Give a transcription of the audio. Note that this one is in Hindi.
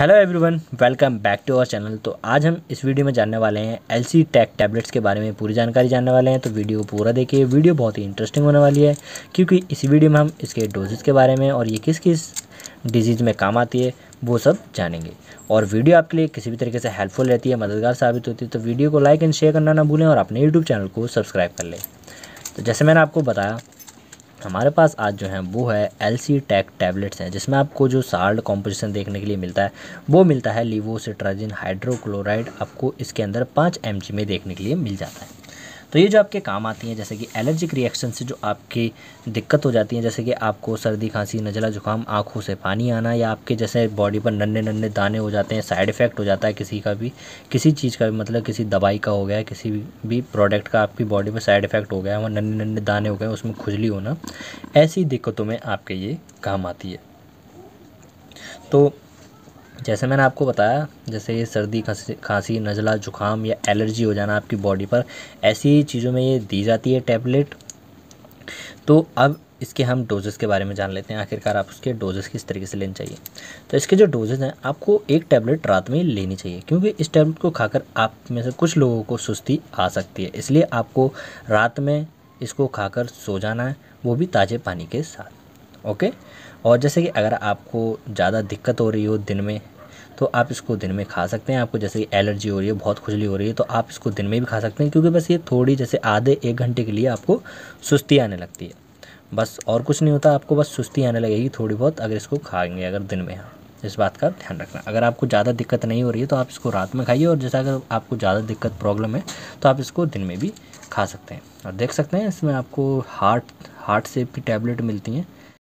hello everyone welcome back to our channel तो आज हम इस वीडियो में जानने वाले हैं एल सी टैक टैबलेट्स के बारे में पूरी जानकारी जानने वाले हैं तो वीडियो पूरा देखिए वीडियो बहुत ही इंटरेस्टिंग होने वाली है क्योंकि इस वीडियो में हम इसके डोजेज़ के बारे में और ये किस किस डिजीज़ में काम आती है वो सब जानेंगे और वीडियो आपके लिए किसी भी तरीके से हेल्पफुल रहती है मददगार साबित होती है तो वीडियो को लाइक एंड शेयर करना ना भूलें और अपने यूट्यूब चैनल को सब्सक्राइब कर लें तो जैसे मैंने आपको बताया हमारे पास आज जो है वो है एल सी टैक टैबलेट्स हैं जिसमें आपको जो साल्ट कॉम्पोजिशन देखने के लिए मिलता है वो मिलता है लिवोसिट्राजिन हाइड्रोक्लोराइड आपको इसके अंदर पाँच एम में देखने के लिए मिल जाता है तो ये जो आपके काम आती हैं जैसे कि एलर्जिक रिएक्शन से जो आपकी दिक्कत हो जाती है जैसे कि आपको सर्दी खांसी नजला जुकाम आँखों से पानी आना या आपके जैसे बॉडी पर नन्ने नन्ने दाने हो जाते हैं साइड इफ़ेक्ट हो जाता है किसी का भी किसी चीज़ का भी मतलब किसी दवाई का हो गया किसी भी प्रोडक्ट का आपकी बॉडी पर साइड इफ़ेक्ट हो गया वहाँ नन्ने नन्ने दाने हो गए उसमें खुजली होना ऐसी दिक्कतों में आपके ये काम आती है तो जैसे मैंने आपको बताया जैसे ये सर्दी खांसी खांसी नज़ला ज़ुकाम या एलर्जी हो जाना आपकी बॉडी पर ऐसी चीज़ों में ये दी जाती है टैबलेट तो अब इसके हम डोजेस के बारे में जान लेते हैं आखिरकार आप उसके डोजेस किस तरीके से लेने चाहिए तो इसके जो डोजेज़ हैं आपको एक टैबलेट रात में लेनी चाहिए क्योंकि इस टैबलेट को खाकर आप में से कुछ लोगों को सुस्ती आ सकती है इसलिए आपको रात में इसको खाकर सो जाना है वो भी ताज़े पानी के साथ ओके और जैसे कि अगर आपको ज़्यादा दिक्कत हो रही हो दिन में तो आप इसको दिन में खा सकते हैं आपको जैसे एलर्जी हो रही है बहुत खुजली हो रही है तो आप इसको दिन में भी खा सकते हैं क्योंकि बस ये थोड़ी जैसे आधे एक घंटे के लिए आपको सुस्ती आने लगती है बस और कुछ नहीं होता आपको बस सुस्ती आने लगेगी थोड़ी बहुत अगर इसको खाएंगे अगर दिन में हाँ इस बात का ध्यान रखना अगर आपको ज़्यादा दिक्कत नहीं हो रही है तो आप इसको रात में खाइए और जैसा अगर आपको ज़्यादा दिक्कत प्रॉब्लम है तो आप इसको दिन में भी खा सकते हैं और देख सकते हैं इसमें आपको हार्ट हार्ट से की टैबलेट मिलती हैं